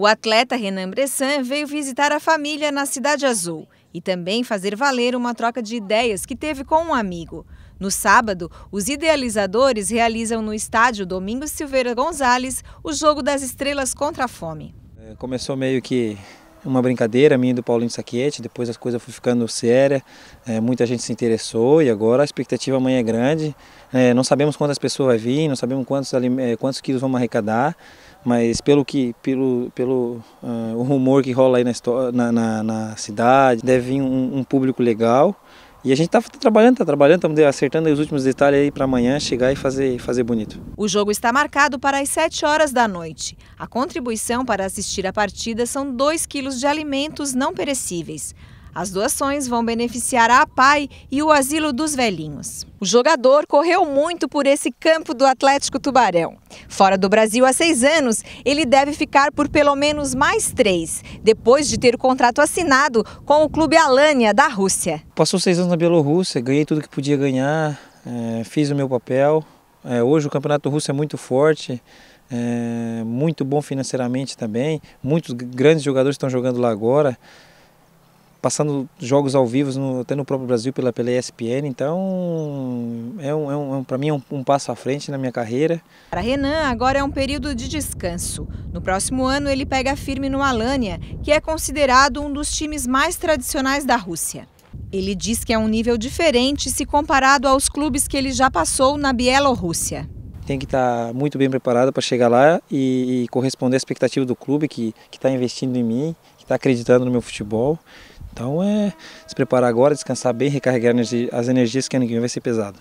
O atleta Renan Bressan veio visitar a família na Cidade Azul e também fazer valer uma troca de ideias que teve com um amigo. No sábado, os idealizadores realizam no estádio Domingos Silveira Gonzalez o jogo das estrelas contra a fome. É, começou meio que uma brincadeira minha e do Paulinho Saquete, depois as coisas foram ficando séria, é, muita gente se interessou e agora a expectativa amanhã é grande. É, não sabemos quantas pessoas vai vir, não sabemos quantos, é, quantos quilos vamos arrecadar, mas pelo que pelo, pelo uh, o rumor que rola aí na, na, na cidade, deve vir um, um público legal. E a gente tá trabalhando, tá trabalhando, estamos acertando os últimos detalhes aí para amanhã chegar e fazer, fazer bonito. O jogo está marcado para as 7 horas da noite. A contribuição para assistir a partida são 2 quilos de alimentos não perecíveis. As doações vão beneficiar a APAI e o Asilo dos Velhinhos. O jogador correu muito por esse campo do Atlético Tubarão. Fora do Brasil há seis anos, ele deve ficar por pelo menos mais três, depois de ter o contrato assinado com o clube Alânia, da Rússia. Passou seis anos na Bielorrússia, ganhei tudo que podia ganhar, é, fiz o meu papel. É, hoje o Campeonato Russo é muito forte, é, muito bom financeiramente também. Muitos grandes jogadores estão jogando lá agora passando jogos ao vivo, no, até no próprio Brasil, pela, pela ESPN. Então, é um, é um, é para mim, é um, um passo à frente na minha carreira. Para Renan, agora é um período de descanso. No próximo ano, ele pega firme no Alânia, que é considerado um dos times mais tradicionais da Rússia. Ele diz que é um nível diferente se comparado aos clubes que ele já passou na Bielorrússia. Tem que estar tá muito bem preparado para chegar lá e, e corresponder à expectativa do clube que está investindo em mim, que está acreditando no meu futebol. Então é se preparar agora, descansar bem, recarregar as energias que ano que vem vai ser pesado.